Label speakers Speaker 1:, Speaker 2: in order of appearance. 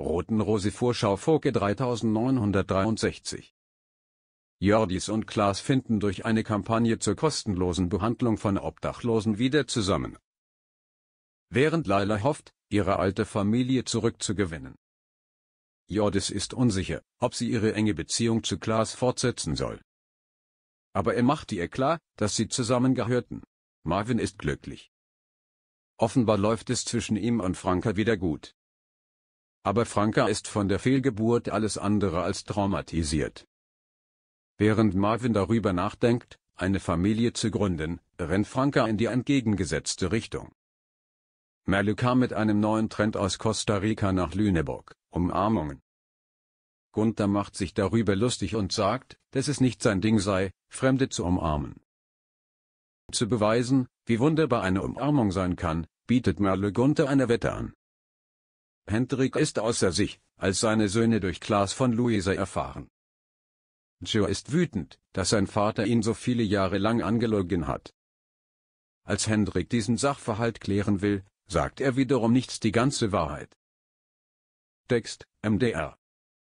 Speaker 1: Roten Rose Vorschau Foke 3963 Jordis und Klaas finden durch eine Kampagne zur kostenlosen Behandlung von Obdachlosen wieder zusammen. Während Laila hofft, ihre alte Familie zurückzugewinnen. Jordis ist unsicher, ob sie ihre enge Beziehung zu Klaas fortsetzen soll. Aber er macht ihr klar, dass sie zusammengehörten. Marvin ist glücklich. Offenbar läuft es zwischen ihm und Franka wieder gut aber Franka ist von der Fehlgeburt alles andere als traumatisiert. Während Marvin darüber nachdenkt, eine Familie zu gründen, rennt Franka in die entgegengesetzte Richtung. Merle kam mit einem neuen Trend aus Costa Rica nach Lüneburg, Umarmungen. Gunther macht sich darüber lustig und sagt, dass es nicht sein Ding sei, Fremde zu umarmen. Zu beweisen, wie wunderbar eine Umarmung sein kann, bietet Merle Gunther eine Wette an. Hendrik ist außer sich, als seine Söhne durch Klaas von Luisa erfahren. Joe ist wütend, dass sein Vater ihn so viele Jahre lang angelogen hat. Als Hendrik diesen Sachverhalt klären will, sagt er wiederum nichts die ganze Wahrheit. Text, MDR